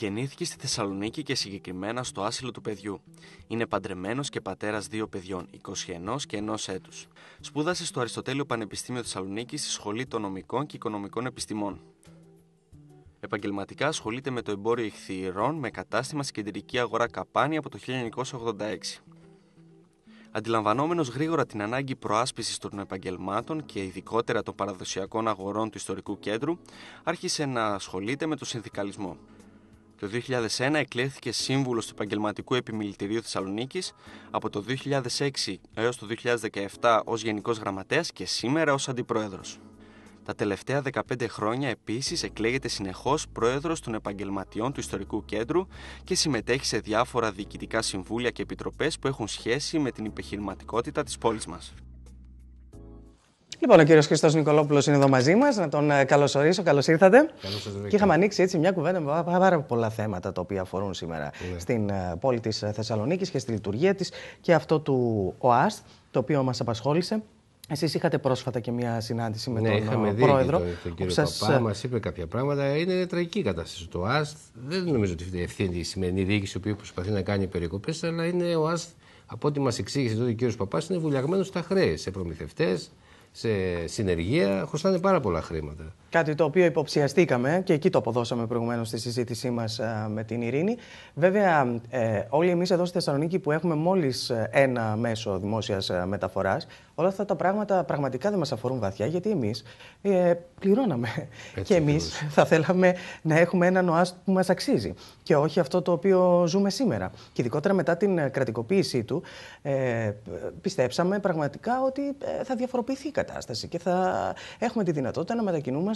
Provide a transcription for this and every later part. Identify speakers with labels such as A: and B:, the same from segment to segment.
A: Γεννήθηκε στη Θεσσαλονίκη και συγκεκριμένα στο άσυλο του παιδιού. Είναι παντρεμένος και πατέρας δύο παιδιών, 21 και 1 έτους. Σπούδασε στο Αριστοτέλειο Πανεπιστήμιο Θεσσαλονίκη στη Σχολή των Νομικών και Οικονομικών Επιστημών. Επαγγελματικά ασχολείται με το εμπόριο ηχθείρων με κατάστημα στην κεντρική αγορά Καπάνη από το 1986. Αντιλαμβανόμενος γρήγορα την ανάγκη προάσπισης των επαγγελμάτων και ειδικότερα των παραδοσιακών αγορών του ιστορικού κέντρου, άρχισε να ασχολείται με το συνδικαλισμό. Το 2001 εκλέθηκε σύμβουλος του Επαγγελματικού Επιμελητηρίου Θεσσαλονίκης, από το 2006 έως το 2017 ως Γενικός Γραμματέας και σήμερα ως Αντιπρόεδρος. Τα τελευταία 15 χρόνια επίσης εκλέγεται συνεχώς πρόεδρος των επαγγελματιών του Ιστορικού Κέντρου και συμμετέχει σε διάφορα διοικητικά συμβούλια και επιτροπές που έχουν σχέση με την επιχειρηματικότητα της πόλης μας. Λοιπόν, ο κύριος Χρήστο Νικολόπουλος είναι εδώ μαζί μας. Να τον ε, καλωσορίσω. Καλώς ήρθατε. Καλώς σας και είχαμε ανοίξει έτσι μια κουβέντα με πάρα πολλά θέματα τα οποία αφορούν σήμερα ναι. στην ε, πόλη της ε, Θεσσαλονίκης και στη λειτουργία της και αυτό του ΟΑΣΤ, το οποίο μας απασχόλησε. Εσείς είχατε πρόσφατα και μια συνάντηση με ναι, τον είχαμε πρόεδρο. Δει τον, κύριο σας... Παπά, μας
B: είπε κάποια πράγματα. Είναι τραγική κατάσταση. Το ΟΑΣΤ δεν νομίζω ότι ευθύνη η σημερινή διοίκηση που προσπαθεί να κάνει περικοπές, αλλά είναι ο ΟΑΣΤ από ό,τι μας εξήγησε τότε ο κύριος Παπάς, είναι βουλιαγμένος στα χρέη σε προμηθευτές, σε συνεργεία, χρωστάνε πάρα πολλά χρήματα.
A: Κάτι το οποίο υποψιαστήκαμε και εκεί το αποδώσαμε προηγουμένως στη συζήτησή μας ε, με την Ειρήνη. Βέβαια, ε, όλοι εμείς εδώ στη Θεσσαλονίκη που έχουμε μόλις ε, ένα μέσο δημόσιας μεταφοράς, όλα αυτά τα πράγματα πραγματικά δεν μας αφορούν βαθιά, γιατί εμείς πληρώναμε. Έτσι, και εμείς θα θέλαμε να έχουμε έναν ΟΑΣ που μας αξίζει και όχι αυτό το οποίο ζούμε σήμερα. Και ειδικότερα μετά την κρατικοποίησή του, ε, πιστέψαμε πραγματικά ότι θα διαφοροποιηθεί η κατάσταση και θα έχουμε τη δυνατότητα να μετακινούμαστε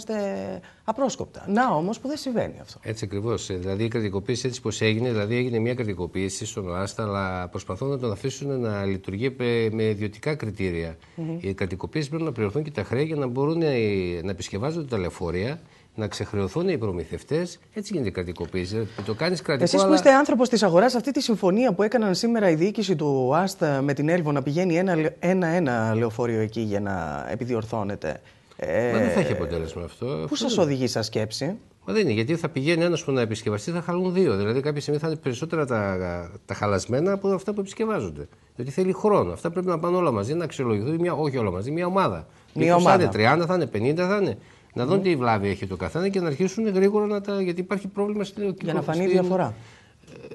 A: απρόσκοπτα. Να όμως που δεν συμβαίνει αυτό.
B: Έτσι ακριβώς. Ε, δηλαδή η κρατικοποίηση έτσι πώ έγινε, δηλαδή έγινε μια κρατικοποίηση στον ΟΑΣΤΑ, αλλά προσπαθούν να τον αφήσουν να λειτουργεί με ιδιωτικά κριτήρια. Mm -hmm. Οι κρατικοποίησεις πρέπει να πληρωθούν και τα χρέη για να μπορούν να επισκευάζονται τα λεωφορεία να ξεχρεωθούν οι προμηθευτές. Έτσι γίνεται η κρατικοποίηση. Δηλαδή, το κάνεις κρατικό. Εσείς που είστε
A: άνθρωπος της αγοράς, αυτή τη συμφωνία που έκαναν σήμερα η διοίκηση του ΟΑΣΤ με την Έλβο να πηγαίνει ένα-ένα λεωφορείο εκεί για να επιδιορθώνεται. Μα δεν ε, θα έχει
B: αποτέλεσμα αυτό. Πού σα οδηγεί σαν σκέψη. Μα δεν είναι, γιατί θα πηγαίνει ένας που να επισκευαστεί, θα χαλούν δύο. Δηλαδή, κάποια στιγμή θα είναι περισσότερα τα, τα χαλασμένα από αυτά που επισκευάζονται. Διότι δηλαδή, θέλει χρόνο. Αυτά πρέπει να πάνε όλα μαζί, να αξιολογηθούν, μια, όχι όλα μαζί, μια ομάδα. Μια δηλαδή, ομάδα. Θα είναι 30, θα είναι 50, θα είναι. Να δουν τι βλάβη έχει το καθένα και να αρχίσουν γρήγορα να τα. Γιατί υπάρχει πρόβλημα στην. Για να φανεί διαφορά.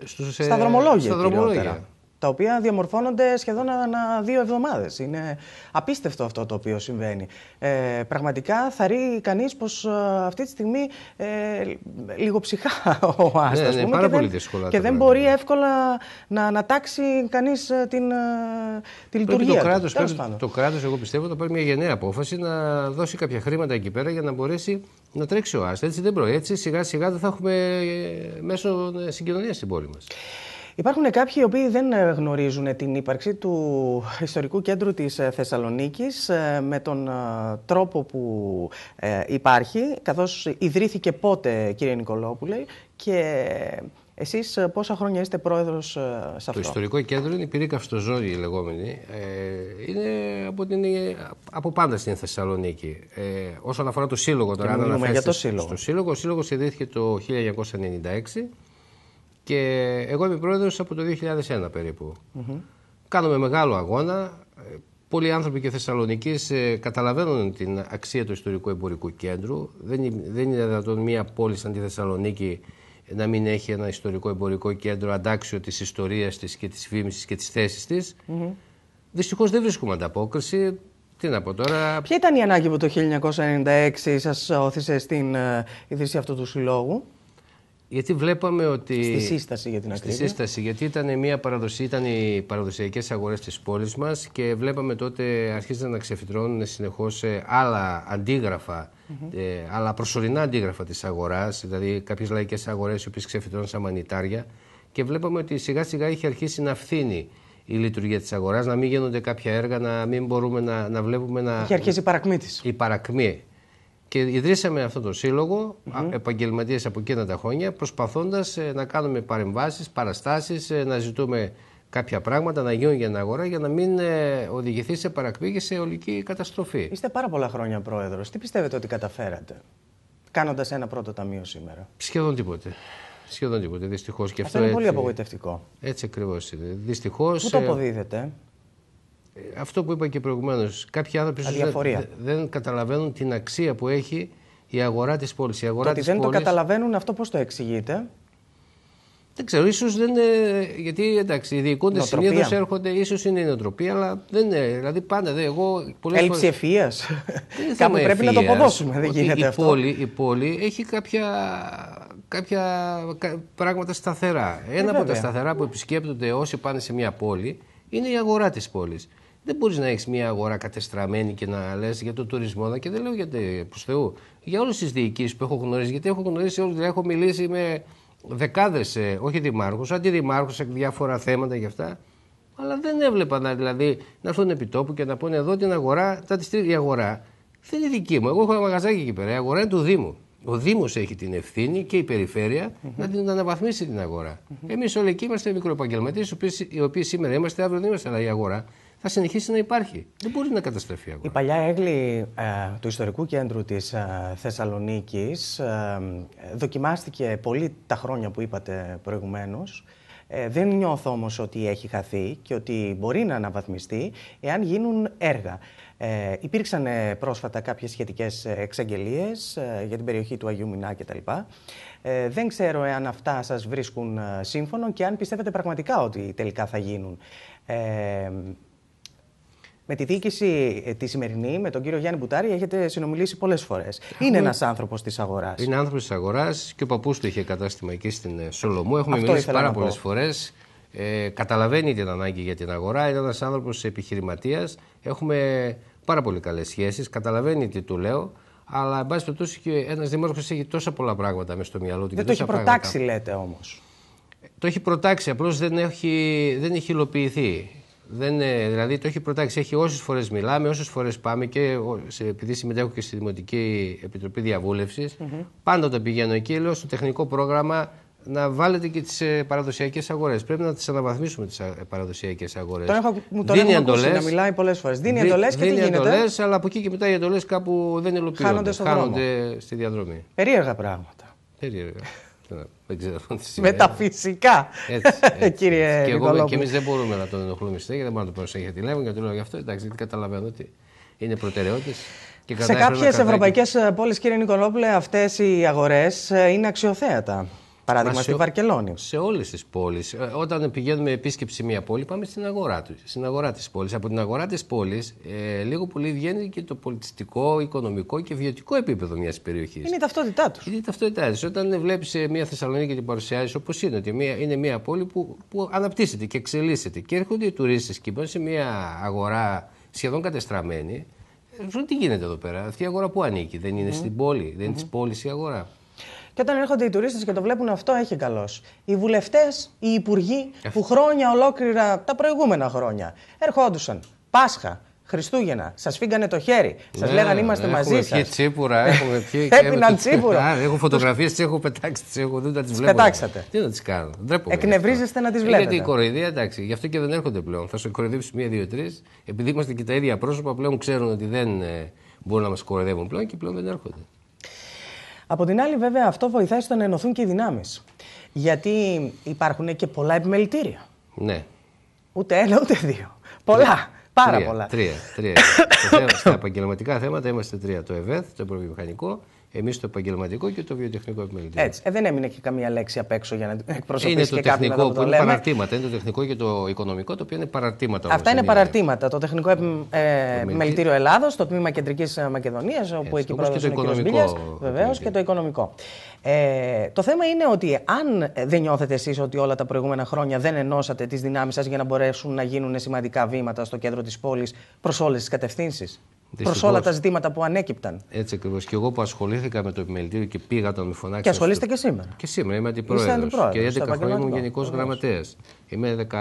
B: Ε, στους, στα ε, δρομολόγια. Στα δρομολόγια τα οποία διαμορφώνονται σχεδόν ανά δύο
A: εβδομάδες. Είναι απίστευτο αυτό το οποίο συμβαίνει. Ε, πραγματικά θα ρίξει κανείς πως ε, αυτή τη στιγμή ε, λίγο ψυχά ο Άστας ναι, ναι, πούμε, πάρα και, πολύ δεν, και δεν μπορεί εύκολα να ανατάξει κανείς ε, την, ε, τη λειτουργία το κράτος, του. Πρέπει,
B: το κράτος, εγώ πιστεύω, θα πάρει μια γενναία απόφαση να δώσει κάποια χρήματα εκεί πέρα για να μπορέσει να τρέξει ο Άστας. Έτσι δεν μπορεί. Έτσι σιγά σιγά δεν θα έχουμε μέσω συγκοινωνίας στην πόλη μας. Υπάρχουν κάποιοι οι οποίοι δεν ε, γνωρίζουν την ύπαρξη του
A: Ιστορικού Κέντρου της ε, Θεσσαλονίκης ε, με τον τρόπο που υπάρχει, καθώς ιδρύθηκε πότε, κύριε Νικολόπουλε, και εσείς πόσα χρόνια είστε πρόεδρος σε αυτό. Το Ιστορικό
B: Κέντρο είναι η πυρήκαυστο ζώνη η λεγόμενη. είναι από, την, από πάντα στην Θεσσαλονίκη. όσον αφορά το Σύλλογο τώρα, το Σύλλογο. Στο Σύλλογο, ιδρύθηκε το 1996 και εγώ είμαι πρόεδρος από το 2001 περίπου. Mm -hmm. Κάνουμε μεγάλο αγώνα. Πολλοί άνθρωποι και Θεσσαλονίκης ε, καταλαβαίνουν την αξία του ιστορικού εμπορικού κέντρου. Δεν, είναι δυνατόν μια πόλη σαν τη Θεσσαλονίκη να μην έχει ένα ιστορικό εμπορικό κέντρο αντάξιο της ιστορίας της και της φήμη και της θέσης της. Mm -hmm. Δυστυχώς δεν βρίσκουμε ανταπόκριση. Τι να πω τώρα. Ποια ήταν η ανάγκη που το
A: 1996 σας όθησε στην ίδρυση ε, αυτού του συλλόγου. Γιατί βλέπαμε ότι. Στη σύσταση για την ακρίβεια. Στη
B: σύσταση, γιατί ήταν, μια παραδοσία, ήταν οι παραδοσιακές αγορές της πόλης μας και βλέπαμε τότε αρχίζαν να ξεφυτρώνουν συνεχώς άλλα αντίγραφα, mm -hmm. ε, άλλα προσωρινά αντίγραφα της αγοράς, δηλαδή κάποιες λαϊκές αγορές οι οποίες ξεφυτρώνουν σαν μανιτάρια. Και βλέπαμε ότι σιγά σιγά είχε αρχίσει να φθίνει η λειτουργία της αγοράς, να μην γίνονται κάποια έργα, να μην μπορούμε να, να βλέπουμε να. Είχε αρχίσει η παρακμή της. Η παρακμή. Και ιδρύσαμε αυτό το σύλλογο, mm-hmm. επαγγελματίες από εκείνα τα χρόνια, προσπαθώντας ε, να κάνουμε παρεμβάσεις, παραστάσεις, ε, να ζητούμε κάποια πράγματα να γίνουν για την αγορά για να μην ε, οδηγηθεί σε παρακμή και σε ολική καταστροφή. Είστε πάρα πολλά χρόνια πρόεδρος. Τι πιστεύετε ότι καταφέρατε, κάνοντας ένα πρώτο ταμείο σήμερα, Σχεδόν τίποτε. Σχεδόν τίποτε, δυστυχώς. Αυτό, αυτό είναι έτσι, πολύ απογοητευτικό. Έτσι ακριβώς είναι. Πού το αποδίδεται. Ε, αυτό που είπα και προηγουμένως. Κάποιοι άνθρωποι δεν, δεν καταλαβαίνουν την αξία που έχει η αγορά της πόλης. Το ότι της δεν πόλης... το καταλαβαίνουν, αυτό πώς το εξηγείτε. Δεν ξέρω, ίσως δεν είναι. Γιατί εντάξει, οι διοικούντες συνήθως έρχονται, ίσως είναι η νοοτροπία, αλλά δεν είναι. Δηλαδή πάντα δεν, εγώ. Πολλές Έλλειψη φορές... ευφυία. Κάπου πρέπει να το αποδώσουμε. Δεν γίνεται η αυτό. Πόλη, η πόλη έχει κάποια, κάποια πράγματα σταθερά. Ένα από τα σταθερά που επισκέπτονται όσοι πάνε σε μια πόλη είναι η αγορά της πόλης. Δεν μπορείς να έχεις μια αγορά κατεστραμμένη και να λες για τον τουρισμό. και δεν λέω για προς Θεού. Για όλες τις διοικήσεις που έχω γνωρίσει, γιατί έχω γνωρίσει όλου, δηλαδή έχω μιλήσει με δεκάδες, ε, όχι δημάρχους, αντιδημάρχους σε διάφορα θέματα και αυτά. Αλλά δεν έβλεπα να, δηλαδή, να έρθουν επί τόπου και να πούνε εδώ την αγορά, τη η αγορά. Δεν είναι δική μου. Εγώ έχω ένα μαγαζάκι εκεί πέρα. Η αγορά είναι του Δήμου. Ο Δήμος έχει την ευθύνη και η περιφερεια να την αναβαθμίσει την αγορά. Mm-hmm. Εμείς όλοι εκεί είμαστε μικροεπαγγελματίες, οι οποίοι σήμερα είμαστε, αύριο δεν είμαστε, αλλά η αγορά θα συνεχίσει να υπάρχει. Δεν μπορεί να καταστρέφει αγορά. Η παλιά έγκλη ε, του ιστορικού κέντρου της ε,
A: Θεσσαλονίκης ε, δοκιμάστηκε πολύ τα χρόνια που είπατε προηγουμένως. Ε, δεν νιώθω όμως ότι έχει χαθεί και ότι μπορεί να αναβαθμιστεί εάν γίνουν έργα. Ε, υπήρξαν πρόσφατα κάποιες σχετικές εξαγγελίες για την περιοχή του Αγίου Μινά κτλ. Ε, δεν ξέρω εάν αυτά σας βρίσκουν σύμφωνο και αν πιστεύετε πραγματικά ότι τελικά θα γίνουν. Ε, με τη διοίκηση ε, τη σημερινή, με τον κύριο Γιάννη Μπουτάρη, έχετε συνομιλήσει πολλές φορές. Είναι ένας
B: άνθρωπος της αγοράς. Είναι άνθρωπος της αγοράς και ο παππούς του είχε κατάστημα εκεί στην ε, Σολομού. Έχουμε Αυτό μιλήσει πάρα πολλέ φορές. Ε, καταλαβαίνει την ανάγκη για την αγορά. Είναι ένας άνθρωπος επιχειρηματίας. Έχουμε πάρα πολύ καλές σχέσεις. Καταλαβαίνει τι του λέω. Αλλά, εν πάση περιπτώσει, και ένας δημόσιος έχει τόσα πολλά πράγματα μέσα στο μυαλό του. Δεν το έχει προτάξει, λέτε όμως. Το έχει προτάξει, απλώς δεν δεν έχει υλοποιηθεί. Δεν, δηλαδή το έχει προτάξει. Έχει όσες φορές μιλάμε, όσες φορές πάμε και σε, επειδή συμμετέχω και στη Δημοτική Επιτροπή πάντα το πηγαίνω εκεί. Λέω στο τεχνικό πρόγραμμα να βάλετε και τις ε, παραδοσιακές αγορές. Πρέπει να τις αναβαθμίσουμε τις ε, παραδοσιακές αγορές. Τον έχω, δίνει να μιλάει πολλές φορές. Δίνει εντολές και δίνει τι γίνεται. εντολές, αλλά από εκεί και μετά οι εντολές κάπου δεν υλοποιούνται. Χάνονται, στη διαδρομή. Περίεργα πράγματα. Περίεργα. Δεν ξέρω τι Μεταφυσικά. Έτσι,
A: έτσι, Κύριε και, εγώ, και εμείς δεν
B: μπορούμε να τον ενοχλούμε συνέχεια, δεν μπορούμε να τον προσέχει τηλέφωνο και του λέω γι' αυτό. Εντάξει, γιατί καταλαβαίνω ότι είναι προτεραιότητες. Σε κάποιε ευρωπαϊκές
A: ε, πόλεις, κύριε Νικολόπουλε, αυτές οι αγορές ε, είναι αξιοθέατα. Παράδειγμα στη Βαρκελόνη.
B: Σε όλες τις πόλεις. Ε, όταν πηγαίνουμε επίσκεψη μια πόλη, πάμε στην αγορά του. Στην αγορά της πόλης. Από την αγορά της πόλης, ε, λίγο πολύ βγαίνει και το πολιτιστικό, οικονομικό και βιωτικό επίπεδο μιας περιοχής. Είναι η ταυτότητά τους. Είναι η ταυτότητά τους. Όταν βλέπεις ε, μια Θεσσαλονίκη και την παρουσιάζεις όπως είναι, ότι μια, είναι μια πόλη που, που αναπτύσσεται και εξελίσσεται. Και έρχονται οι τουρίστες και πάνε σε μια αγορά σχεδόν κατεστραμμένη. Βλέπει τι γίνεται εδώ πέρα. Αυτή η αγορά που ανήκει, δεν είναι mm. στην πόλη, δεν mm-hmm. της πόλης η αγορά. Και όταν έρχονται οι τουρίστες και το βλέπουν αυτό, έχει καλώ. Οι βουλευτές,
A: οι υπουργοί που χρόνια ολόκληρα τα προηγούμενα χρόνια ερχόντουσαν. Πάσχα, Χριστούγεννα, σας φύγανε το χέρι. Σας ναι, λέγανε είμαστε έχω μαζί σα. Έχω τσίπουρα,
B: έχω πιει. Έπιναν τσίπουρα. έχω φωτογραφίες, τις έχω πετάξει, τις έχω δεν τι βλέπω. Πετάξατε. Τι να τις κάνω. Ντρέπομαι Εκνευρίζεστε να τις ε, βλέπετε. Γιατί η κοροϊδία, εντάξει, γι' αυτό και δεν έρχονται πλέον. Θα σου κοροϊδεύσει μία, δύο, τρεις. Επειδή είμαστε και τα ίδια πρόσωπα, πλέον ξέρουν ότι δεν ε, μπορούν να μας κοροϊδεύουν πλέον και πλέον δεν έρχονται.
A: Από την άλλη, βέβαια, αυτό βοηθάει στο να ενωθούν και οι δυνάμεις. Γιατί υπάρχουν και πολλά επιμελητήρια. Ναι. Ούτε ένα, ούτε δύο. Πολλά. Πάρα
B: πολλά. Τρία. τρία. Στα επαγγελματικά θέματα είμαστε τρία. Το ΕΒΕΘ, το Ευρωβιομηχανικό, Εμείς το επαγγελματικό και το βιοτεχνικό επιμελητήριο.
A: Έτσι. Ε, δεν έμεινε και καμία λέξη απ' έξω για να εκπροσωπήσει και το κάποιον τεχνικό που, το είναι παραρτήματα.
B: Είναι το τεχνικό και το οικονομικό, το οποίο είναι παραρτήματα. Αυτά είναι
A: παραρτήματα. Το τεχνικό ε, επιμελητήριο Ελλάδος, το τμήμα Κεντρικής Μακεδονίας, όπου εκεί πρόεδρο είναι ο οικονομικό. Βεβαίως και το οικονομικό. Ε, το θέμα είναι ότι αν δεν νιώθετε εσείς ότι όλα τα προηγούμενα χρόνια δεν ενώσατε τις δυνάμεις σας για να μπορέσουν να γίνουν σημαντικά βήματα στο κέντρο της πόλης προς όλες τις κατευθύνσεις. Προς όλα τα ζητήματα που ανέκυπταν.
B: Έτσι ακριβώς. Και εγώ που ασχολήθηκα με το επιμελητήριο και πήγα το μηφωνάκι. Και ασχολείστε και σήμερα. Και σήμερα είμαι αντιπρόεδρο. Και 11 χρόνια ήμουν γενικό γραμματέας. Είμαι 16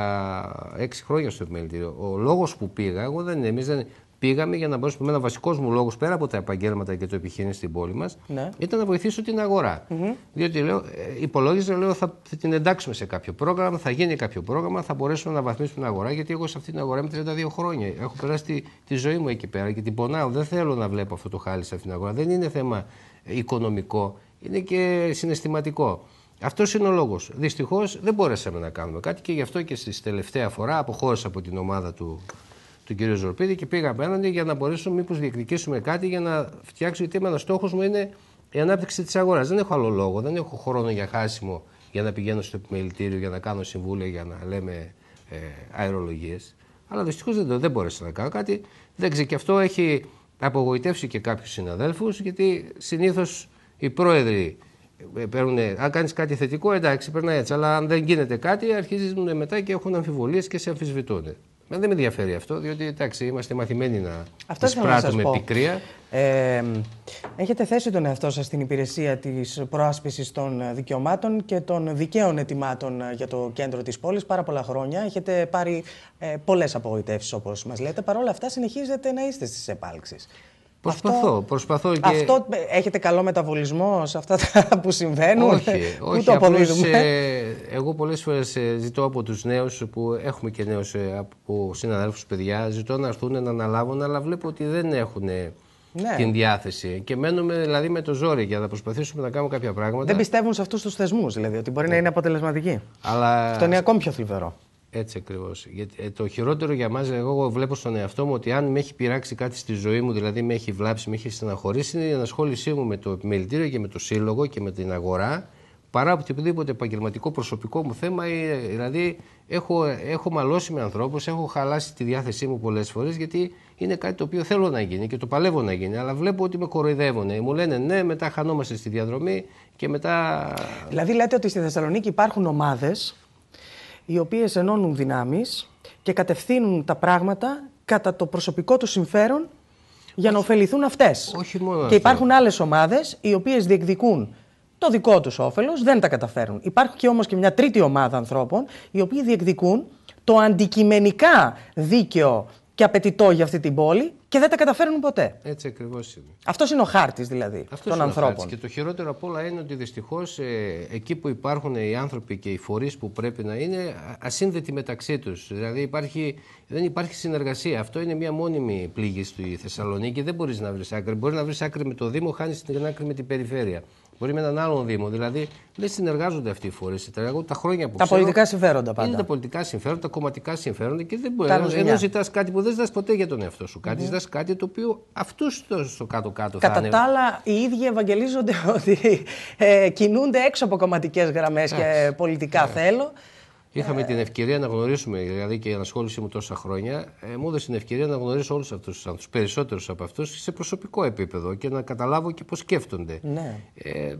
B: χρόνια στο επιμελητήριο. Ο λόγος που πήγα, εγώ δεν, εμείς δεν, Πήγαμε για να μπορέσουμε. Ένα βασικός μου λόγος πέρα από τα επαγγέλματα και το επιχείρημα στην πόλη μας ναι. ήταν να βοηθήσω την αγορά. Διότι λέω, ε, υπολόγιζα, λέω, θα την εντάξουμε σε κάποιο πρόγραμμα, θα γίνει κάποιο πρόγραμμα, θα μπορέσουμε να βαθμίσουμε την αγορά. Γιατί εγώ σε αυτή την αγορά είμαι 32 χρόνια. Έχω περάσει τη, ζωή μου εκεί πέρα και την πονάω. Δεν θέλω να βλέπω αυτό το χάλι σε αυτήν την αγορά. Δεν είναι θέμα ε, οικονομικό, είναι και συναισθηματικό. Αυτός είναι ο λόγος. Δυστυχώς δεν μπορέσαμε να κάνουμε κάτι και γι' αυτό και στη τελευταία φορά αποχώρησα από την ομάδα του τον κύριο Ζορπίδη και πήγα απέναντι για να μπορέσουμε μήπως διεκδικήσουμε κάτι για να φτιάξω. Γιατί ένας στόχος μου είναι η ανάπτυξη της αγοράς. Δεν έχω άλλο λόγο, δεν έχω χρόνο για χάσιμο για να πηγαίνω στο επιμελητήριο, για να κάνω συμβούλια, για να λέμε ε, αερολογίες. Αλλά δυστυχώς δεν, δεν μπόρεσα να κάνω κάτι. ξέρω και αυτό έχει απογοητεύσει και κάποιους συναδέλφους, γιατί συνήθως οι πρόεδροι ε, παίρνουν. Αν κάνεις κάτι θετικό, εντάξει, περνάει έτσι. Αλλά αν δεν γίνεται κάτι, αρχίζουν μετά και έχουν αμφιβολίες και σε αμφισβητούν. Ε, δεν με ενδιαφέρει αυτό, διότι εντάξει, είμαστε μαθημένοι να τις πράττουμε πικρία. Ε, έχετε θέσει τον
A: εαυτό σας στην υπηρεσία της προάσπισης των δικαιωμάτων και των δικαίων ετοιμάτων για το κέντρο της πόλης πάρα πολλά χρόνια. Έχετε πάρει ε, πολλές απογοητεύσεις όπως μας λέτε. Παρ' όλα αυτά συνεχίζετε να είστε στις επάλξεις. Προσπαθώ, αυτό,
B: προσπαθώ και... Αυτό
A: έχετε καλό μεταβολισμό σε αυτά που συμβαίνουν. Όχι, όχι. το
B: ε, εγώ πολλές φορές ε, ζητώ από τους νέους που έχουμε και νέους ε, από συναδέλφους παιδιά, ζητώ να έρθουν να αναλάβουν, αλλά βλέπω ότι δεν έχουν ναι. την διάθεση. Και μένουμε δηλαδή με το ζόρι για να προσπαθήσουμε να κάνουμε κάποια πράγματα. Δεν
A: πιστεύουν σε αυτούς τους θεσμούς, δηλαδή, ότι μπορεί να ναι. είναι αποτελεσματικοί.
B: Αλλά... Αυτό είναι
A: ακόμη πιο θλιβερό.
B: Έτσι ακριβώς. Ε, το χειρότερο για μας, εγώ βλέπω στον εαυτό μου ότι αν με έχει πειράξει κάτι στη ζωή μου, δηλαδή με έχει βλάψει, με έχει στεναχωρήσει, είναι η ανασχόλησή μου με το επιμελητήριο και με το σύλλογο και με την αγορά, παρά από οποιοδήποτε επαγγελματικό προσωπικό μου θέμα. Ε, δηλαδή, έχω, έχω μαλώσει με ανθρώπους, έχω χαλάσει τη διάθεσή μου πολλές φορές, γιατί είναι κάτι το οποίο θέλω να γίνει και το παλεύω να γίνει. Αλλά βλέπω ότι με κοροϊδεύουν. Μου λένε ναι, μετά χανόμαστε στη διαδρομή και μετά. Δηλαδή, λέτε ότι στη Θεσσαλονίκη υπάρχουν ομάδες
A: οι οποίες ενώνουν δυνάμεις και κατευθύνουν τα πράγματα κατά το προσωπικό του συμφέρον για να ωφεληθούν αυτές. Όχι μόνο και υπάρχουν αυτό. άλλες ομάδες οι οποίες διεκδικούν το δικό τους όφελος, δεν τα καταφέρουν. Υπάρχει και όμως και μια τρίτη ομάδα ανθρώπων οι οποίοι διεκδικούν το αντικειμενικά δίκαιο και απαιτητό για αυτή την πόλη και δεν τα καταφέρνουν ποτέ. Έτσι ακριβώς είναι. Αυτός είναι ο χάρτης δηλαδή
B: των ανθρώπων. Και το χειρότερο απ' όλα είναι ότι δυστυχώς ε, εκεί που υπάρχουν ε, οι άνθρωποι και οι φορείς που πρέπει να είναι ασύνδετοι μεταξύ τους. Δηλαδή υπάρχει, δεν υπάρχει συνεργασία. Αυτό είναι μια μόνιμη πλήγη στη Θεσσαλονίκη. Δεν μπορείς να βρεις άκρη. Μπορείς να βρεις άκρη με το Δήμο, χάνεις την άκρη με την περιφέρεια μπορεί με έναν άλλον Δήμο. Δηλαδή, δεν συνεργάζονται αυτοί οι φορείς. Τα χρόνια που Τα πολιτικά συμφέροντα πάντα. Είναι τα πολιτικά συμφέροντα, τα κομματικά συμφέροντα και δεν μπορεί. Ενώ, ενώ ζητάς κάτι που δεν ζητάς ποτέ για τον εαυτό σου. Κάτι ναι. ζητάς κάτι το οποίο αυτούς στο κάτω-κάτω Κατά θα είναι. Κατά τα άλλα, οι ίδιοι
A: ευαγγελίζονται ότι ε, κινούνται έξω από κομματικές γραμμές ε. και πολιτικά ε. θέλω.
B: Είχαμε ε. την ευκαιρία να γνωρίσουμε, δηλαδή και η ανασχόλησή μου τόσα χρόνια, ε, μου έδωσε την ευκαιρία να γνωρίσω όλους αυτούς τους ανθρώπους, περισσότερους από αυτούς, σε προσωπικό επίπεδο και να καταλάβω και πώς σκέφτονται. Ναι. Ε,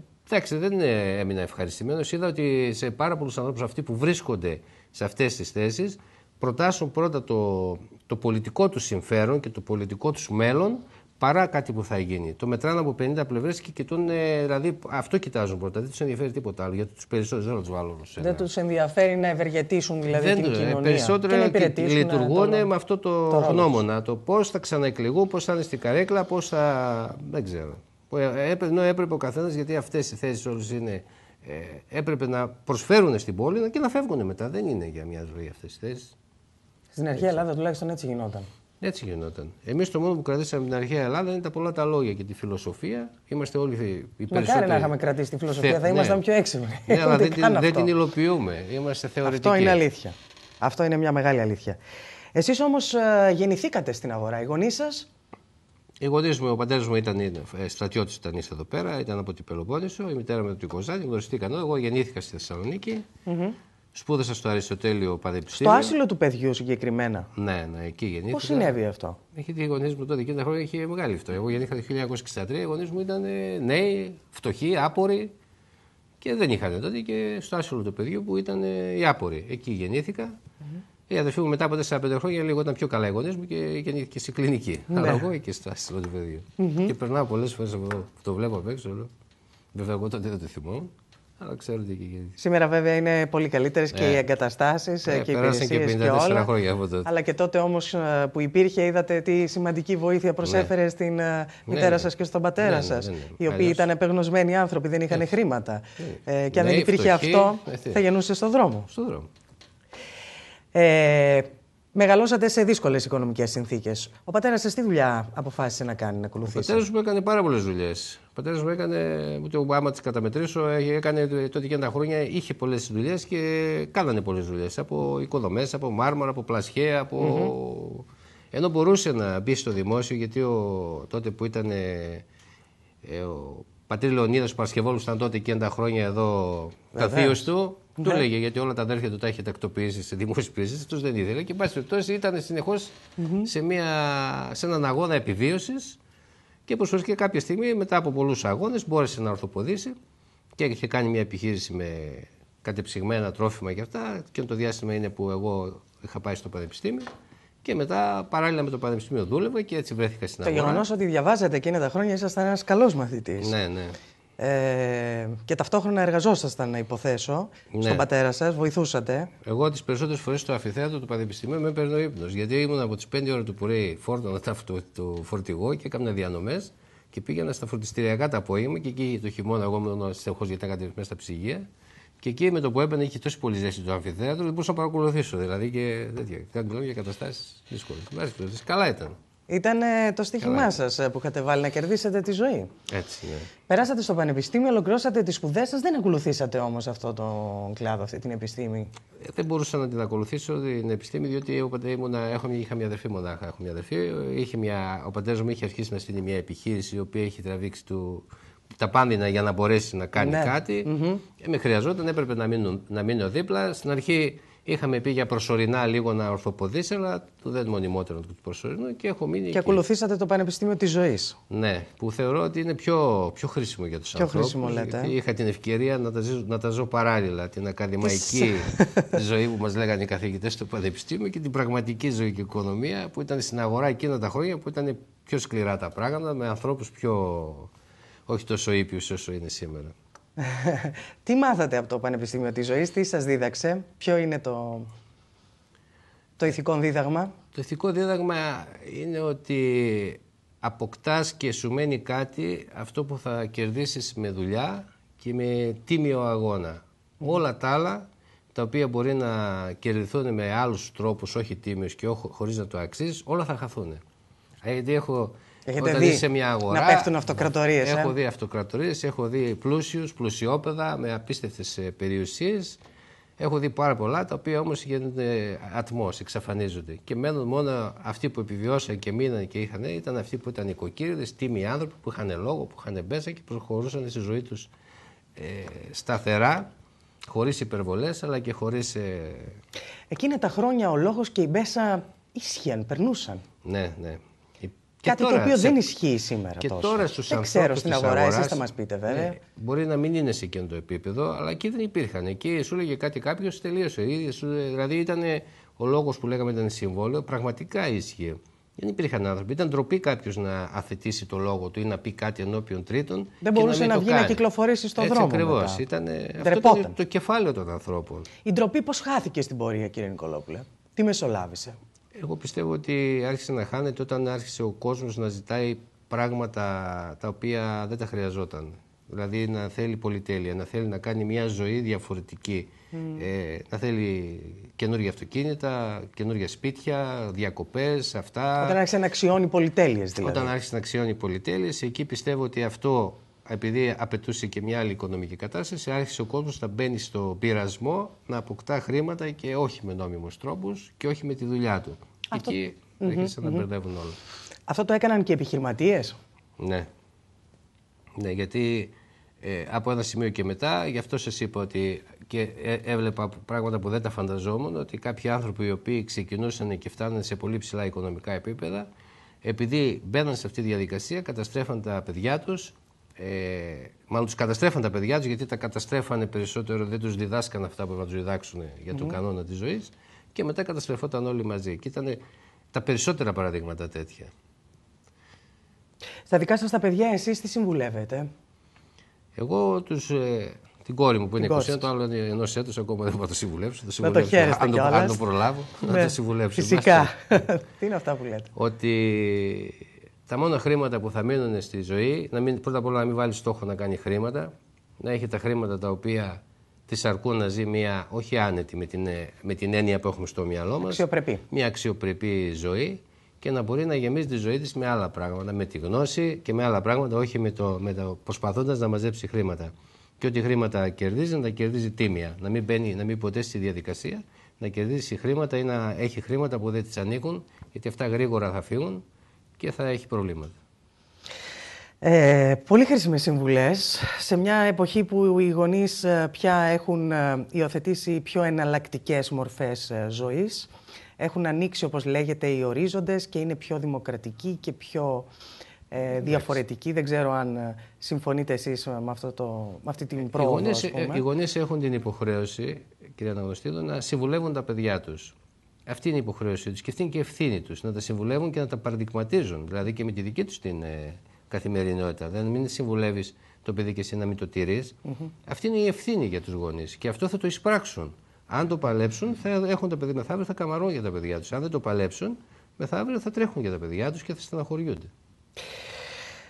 B: δεν ε, έμεινα ευχαριστημένος. Είδα ότι σε πάρα πολλούς ανθρώπους αυτοί που βρίσκονται σε αυτές τις θέσεις προτάσουν πρώτα το, το πολιτικό τους συμφέρον και το πολιτικό τους μέλλον παρά κάτι που θα γίνει. Το μετράνε από 50 πλευρές και κοιτούν, ε, δηλαδή αυτό κοιτάζουν πρώτα. Δεν τους ενδιαφέρει τίποτα άλλο. Γιατί τους περισσότερους δεν τους βάλουν σε.
A: Δεν τους ενδιαφέρει να ευεργετήσουν δηλαδή την ε, κοινωνία. Περισσότερο και να ε, λειτουργούν με
B: αυτό το, γνώμονα. Το πώς θα ξαναεκλεγούν, πώς θα είναι στην καρέκλα, πώς θα. Δεν ξέρω. Έπρεπε, έπρεπε ο καθένας γιατί αυτές οι θέσεις όλες είναι. έπρεπε να προσφέρουν στην πόλη και να φεύγουν μετά. Δεν είναι για μια ζωή αυτές τι θέσεις.
A: Στην αρχαία Ελλάδα τουλάχιστον έτσι γινόταν.
B: Έτσι γινόταν. Εμείς το μόνο που κρατήσαμε την αρχαία Ελλάδα είναι τα πολλά τα λόγια και τη φιλοσοφία. Είμαστε όλοι οι περισσότεροι. Μακάρι να είχαμε κρατήσει τη φιλοσοφία, θα ναι. ήμασταν πιο έξυπνοι. Ναι, αλλά δεν, την, δεν την υλοποιούμε. Είμαστε θεωρητικοί. Αυτό είναι αλήθεια.
A: Αυτό είναι μια μεγάλη αλήθεια. Εσείς όμως ε, γεννηθήκατε στην αγορά. Οι γονείς σας.
B: Οι γονείς μου, ο πατέρας μου ήταν ε, ε, στρατιώτης, ήταν εδώ πέρα, ήταν από την Πελοπόννησο. Η μητέρα μου ήταν του Κοζάνη, γνωριστήκαν. Εγώ γεννήθηκα στη θεσσαλονικη Σπούδασα στο Αριστοτέλειο Πανεπιστήμιο. Στο άσυλο
A: του παιδιού συγκεκριμένα. Ναι, ναι,
B: εκεί γεννήθηκα. Πώς συνέβη αυτό. Γιατί οι γονείς μου τότε, εκείνα χρόνια είχε μεγάλη αυτό. Εγώ γεννήθηκα το 1963, οι γονείς μου ήταν ε, νέοι, φτωχοί, άποροι και δεν είχαν τότε και στο άσυλο του παιδιού που ήταν ε, οι άποροι. Εκεί γεννήθηκα. Mm-hmm. Οι αδερφοί μου μετά από 4-5 χρόνια λίγο ήταν πιο καλά οι γονείς μου και γεννήθηκε στην κλινική. Ναι. Αλλά εγώ εκεί στο άσυλο του παιδιου που ηταν οι αποροι εκει γεννηθηκα mm hmm οι μου μετα απο 4 5 χρονια λιγο ηταν πιο καλα οι γονει μου Και γεννηθηκε σε κλινικη ναι αλλα εγω πολλέ φορέ το βλέπω απ' έξω. Βέβαια, εγώ τότε δεν το θυμόμουν. Αλλά
A: Σήμερα βέβαια είναι πολύ καλύτερες ναι. ναι, ε, και οι εγκαταστάσει και οι υπηρεσίε. και όλα, Αλλά και τότε όμως ε, που υπήρχε, είδατε τι σημαντική βοήθεια ναι. προσέφερε ε, ναι. στην μητέρα σας και στον πατέρα ναι, σα. Οι οποίοι Αλλιώς... ήταν επεγνωσμένοι άνθρωποι, δεν είχαν χρήματα. και αν δεν υπήρχε αυτό, θα γεννούσε στον δρόμο. Στον δρόμο. Μεγαλώσατε σε δύσκολες οικονομικές συνθήκες. Ο πατέρας σας τι δουλειά αποφάσισε να κάνει, να ακολουθήσει. Ο πατέρας
B: μου έκανε πάρα πολλές δουλειές. Ο πατέρας μου έκανε, ούτε άμα τις καταμετρήσω, ε, έκανε τότε και τα χρόνια, είχε πολλές δουλειές και κάνανε πολλές δουλειές. Από οικοδομές, από μάρμαρα, πλασχέα, πλασιέ, Ενώ μπορούσε να μπει στο δημόσιο, γιατί τότε που ήταν ε, πατήρ Λεωνίδας που ήταν τότε και 90 χρόνια εδώ καθίω του. Του ναι. έλεγε γιατί όλα τα αδέρφια του τα είχε τακτοποιήσει σε δημόσιες υπηρεσίες, αυτό δεν ήθελε. Και πάση περιπτώσει ήταν συνεχώς mm -hmm. σε, σε έναν αγώνα επιβίωσης και προσωπικά κάποια στιγμή μετά από πολλούς αγώνες μπόρεσε να ορθοποδήσει και είχε κάνει μια επιχείρηση με κατεψυγμένα τρόφιμα και αυτά. Και το διάστημα είναι που εγώ είχα πάει στο πανεπιστήμιο. Και μετά παράλληλα με το Πανεπιστήμιο δούλευα και έτσι βρέθηκα στην Ελλάδα. Το γεγονός
A: ότι διαβάζατε εκείνα τα χρόνια ήσασταν ένας καλός μαθητής. Ναι, ναι. Ε, και ταυτόχρονα εργαζόσασταν, να υποθέσω, ναι. στον πατέρα σας, βοηθούσατε.
B: Εγώ τις περισσότερες φορές στο αφιθέατο του Πανεπιστημίου με έπαιρνε ο ύπνος. Γιατί ήμουν από τις 5 ώρες του πουρέ φόρτωνα το, το φορτηγό και έκανα διανομές και πήγαινα στα φορτιστηριακά τα απόγευμα και εκεί το χειμώνα εγώ ήμουν στενοχώ γιατί ήταν μέσα στα ψυγεία. Και εκεί με το που έμπαινε είχε τόσο πολύ ζέστη το αμφιθέατρο, δεν μπορούσα να παρακολουθήσω. Δηλαδή και τέτοια. Δεν μιλάμε για καταστάσεις δύσκολες. Καλά
A: ήταν. Ήταν ε, το στοίχημά σας ε, που είχατε βάλει να κερδίσετε τη ζωή. Έτσι, ναι. Περάσατε στο πανεπιστήμιο, ολοκληρώσατε τις σπουδές σας. Δεν ακολουθήσατε όμως αυτό το
B: κλάδο, αυτή την επιστήμη. Ε, δεν μπορούσα να την ακολουθήσω την επιστήμη, διότι ο είχα μια αδερφή μονάχα. Έχω μια αδερφή. Είχε μια, ο πατέρας μου είχε αρχίσει να στείλει μια επιχείρηση, η οποία είχε τραβήξει του τα πάντα για να μπορέσει να κάνει ναι. κάτι. Mm-hmm. Με χρειαζόταν, έπρεπε να μείνω, να μείνω δίπλα. Στην αρχή είχαμε πει για προσωρινά λίγο να ορθοποδήσει, αλλά το δεν μονιμότερο του προσωρινού και έχω μείνει. Και εκεί. ακολουθήσατε το Πανεπιστήμιο της Ζωής. Ναι, που θεωρώ ότι είναι πιο, πιο χρήσιμο για τους ανθρώπου. Πιο χρήσιμο, λέτε. Ε. είχα την ευκαιρία να τα, να τα ζω παράλληλα. Την ακαδημαϊκή ζωή που μας λέγανε οι καθηγητές στο Πανεπιστήμιο και την πραγματική ζωή και οικονομία που ήταν στην αγορά εκείνα τα χρόνια που ήταν πιο σκληρά τα πράγματα, με ανθρώπους πιο όχι τόσο ήπιου όσο είναι σήμερα. τι μάθατε από το Πανεπιστήμιο της ζωής. τι σας δίδαξε,
A: ποιο είναι το, το ηθικό δίδαγμα.
B: Το ηθικό δίδαγμα είναι ότι αποκτάς και σου μένει κάτι αυτό που θα κερδίσεις με δουλειά και με τίμιο αγώνα. Όλα τα άλλα τα οποία μπορεί να κερδιθούν με άλλους τρόπους, όχι τίμιους και χωρίς να το αξίζεις, όλα θα χαθούν. Ε, γιατί έχω Έχετε δει να πέφτουν
A: αυτοκρατορίες. Έχω ε? δει
B: αυτοκρατορίες, έχω δει πλούσιους, πλουσιόπεδα με απίστευτες περιουσίες. Έχω δει πάρα πολλά τα οποία όμως γίνονται ατμός, εξαφανίζονται. Και μένουν μόνο αυτοί που επιβιώσαν και μείναν και είχαν, ήταν αυτοί που ήταν οικοκύριδες, τίμοι άνθρωποι που είχαν λόγο, που είχαν μπέσα και προχωρούσαν στη ζωή τους ε, σταθερά, χωρίς υπερβολές αλλά και χωρίς. Ε... Εκείνα τα χρόνια ο λόγος και η μπέσα ίσχυαν, περνούσαν. Ναι, ναι. Κάτι τώρα, το οποίο σε... δεν ισχύει σήμερα. Και τόσο. τώρα στου ανθρώπου. Δεν ξέρω στην αγορά, εσείς θα μας πείτε ναι, βέβαια. Ναι, μπορεί να μην είναι σε εκείνο το επίπεδο, αλλά εκεί δεν υπήρχαν. Εκεί σου έλεγε κάτι κάποιος, τελείωσε. Δηλαδή ήταν ε, ο λόγος που λέγαμε ήταν συμβόλαιο, πραγματικά ίσχυε. Δεν υπήρχαν άνθρωποι. Ήταν ντροπή κάποιος να αφαιτήσει το λόγο του ή να πει κάτι ενώπιον τρίτων. Δεν μπορούσε να, να βγει να κυκλοφορήσει στον δρόμο. Ακριβώς. Ήταν το, το κεφάλαιο των ανθρώπων. Η ντροπή πώς χάθηκε στην πορεία, κύριε Νικολόπουλε. Τι μεσολάβησε. Εγώ πιστεύω ότι άρχισε να χάνεται όταν άρχισε ο κόσμος να ζητάει πράγματα τα οποία δεν τα χρειαζόταν. Δηλαδή να θέλει πολυτέλεια, να θέλει να κάνει μια ζωή διαφορετική. Mm. Ε, να θέλει καινούργια αυτοκίνητα, καινούργια σπίτια, διακοπές, αυτά. Όταν άρχισε
A: να αξιώνει πολυτέλειες δηλαδή. Όταν άρχισε
B: να αξιώνει πολυτέλειες, εκεί πιστεύω ότι αυτό επειδή απαιτούσε και μια άλλη οικονομική κατάσταση, άρχισε ο κόσμος να μπαίνει στον πειρασμό να αποκτά χρήματα και όχι με νόμιμους τρόπους και όχι με τη δουλειά του. Αυτό... Εκεί αρχισαν να μπερδεύουν όλα.
A: Αυτό το έκαναν και οι επιχειρηματίες.
B: Ναι. Ναι, γιατί ε, από ένα σημείο και μετά, γι' αυτό σας είπα ότι και ε, έβλεπα πράγματα που δεν τα φανταζόμουν, ότι κάποιοι άνθρωποι οι οποίοι ξεκινούσαν και φτάναν σε πολύ ψηλά οικονομικά επίπεδα, επειδή μπαίναν σε αυτή τη διαδικασία, καταστρέφαν τα παιδιά τους, ε, μάλλον τους καταστρέφαν τα παιδιά τους, γιατί τα καταστρέφανε περισσότερο, δεν τους διδάσκαν αυτά που έπρεπε να τους διδάξουν για τον κανόνα της ζωής. Και μετά καταστρεφόταν όλοι μαζί. Και ήταν τα περισσότερα παραδείγματα τέτοια.
A: Στα δικά σας τα παιδιά, εσείς τι συμβουλεύετε.
B: Εγώ τους, ε, την κόρη μου που είναι 20, το άλλο είναι ενός έτους, ακόμα δεν μπορώ να το συμβουλεύσω. Το Να το χαίρεστε αν, προλάβω, να το ναι. συμβουλεύσω. Φυσικά.
A: τι είναι αυτά που λέτε.
B: Ότι τα μόνα χρήματα που θα μείνουν στη ζωή, να μην, πρώτα απ' όλα να μην βάλει στόχο να κάνει χρήματα, να έχει τα χρήματα τα οποία της αρκούν να ζει μια, όχι άνετη με την, ε, με την έννοια που έχουμε στο μυαλό μας. Μια αξιοπρεπή ζωή και να μπορεί να γεμίζει τη ζωή της με άλλα πράγματα, με τη γνώση και με άλλα πράγματα, όχι με το, με το προσπαθώντας να μαζέψει χρήματα. Και ό,τι χρήματα κερδίζει, να τα κερδίζει τίμια. Να μην μπαίνει, να μην ποτέ στη διαδικασία να κερδίσει χρήματα ή να έχει χρήματα που δεν της ανήκουν, γιατί αυτά γρήγορα θα φύγουν και θα έχει προβλήματα.
A: Ε, πολύ χρήσιμες συμβουλές σε μια εποχή που οι γονείς ε, πια έχουν ε, υιοθετήσει πιο εναλλακτικές μορφές ε, ζωής. Έχουν ανοίξει όπως λέγεται οι ορίζοντες και είναι πιο δημοκρατικοί και πιο ε, διαφορετικοί. Δεν ξέρω αν συμφωνείτε εσείς με, αυτό το, με αυτή την πρόοδο. Οι
B: γονείς, οι έχουν την υποχρέωση, κυρία Αναγνωστίδου, να συμβουλεύουν τα παιδιά τους. Αυτή είναι η υποχρέωσή τους και αυτή είναι και η ευθύνη τους. Να τα συμβουλεύουν και να τα παραδειγματίζουν. Δηλαδή και με τη δική τους την ε, καθημερινότητα. Δεν δηλαδή, μην συμβουλεύεις το παιδί και εσύ να μην το τηρείς. Mm -hmm. Αυτή είναι η ευθύνη για τους γονείς. Και αυτό θα το εισπράξουν. Αν το παλέψουν, θα έχουν τα παιδιά μεθαύριο, θα καμαρώνουν για τα παιδιά τους. Αν δεν το παλέψουν, μεθαύριο θα τρέχουν για τα παιδιά τους και θα στεναχωριούνται.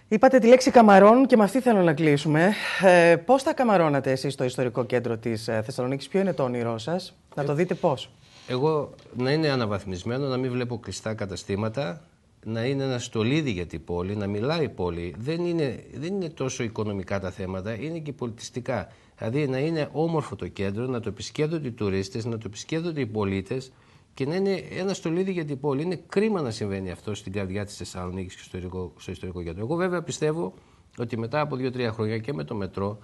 B: Είπατε τη λέξη καμαρών και με αυτή θέλω να κλείσουμε.
A: Ε, πώς θα καμαρώνατε εσείς στο ιστορικό κέντρο της ε, Θεσσαλονίκης, Ποιο είναι το όνειρό σας, να το ε, δείτε πώς
B: εγώ να είναι αναβαθμισμένο, να μην βλέπω κλειστά καταστήματα, να είναι ένα στολίδι για την πόλη, να μιλάει η πόλη. Δεν είναι, δεν είναι τόσο οικονομικά τα θέματα, είναι και πολιτιστικά. Δηλαδή να είναι όμορφο το κέντρο, να το επισκέπτονται οι τουρίστες, να το επισκέπτονται οι πολίτες και να είναι ένα στολίδι για την πόλη. Είναι κρίμα να συμβαίνει αυτό στην καρδιά της Θεσσαλονίκης και στο ιστορικό, στο ιστορικό κέντρο. Εγώ βέβαια πιστεύω ότι μετά από δύο-τρία χρόνια και με το μετρό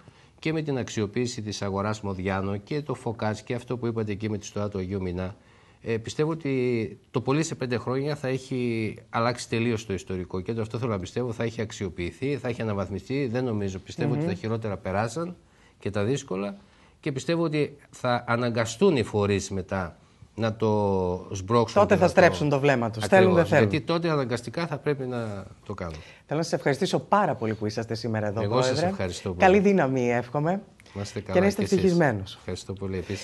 B: και με την αξιοποίηση της αγοράς Μοδιάνο και το ΦΟΚΑΣ και αυτό που είπατε εκεί με τη στοά του Αγίου Μινά, ε, πιστεύω ότι το πολύ σε πέντε χρόνια θα έχει αλλάξει τελείως το ιστορικό κέντρο. Αυτό θέλω να πιστεύω. Θα έχει αξιοποιηθεί, θα έχει αναβαθμιστεί. Δεν νομίζω. ότι τα χειρότερα περάσαν και τα δύσκολα. Και πιστεύω ότι θα αναγκαστούν οι φορείς μετά να το σμπρώξουν. Τότε θα στρέψουν το βλέμμα τους. Θέλουν, δεν θέλουν. Γιατί τότε αναγκαστικά θα πρέπει να το κάνουν.
A: Θέλω να σας ευχαριστήσω πάρα πολύ που είσαστε σήμερα εδώ. Εγώ σας ευχαριστώ πολύ. Καλή δύναμη, εύχομαι.
B: Καλά και να είστε ευτυχισμένος. Ευχαριστώ πολύ επίσης.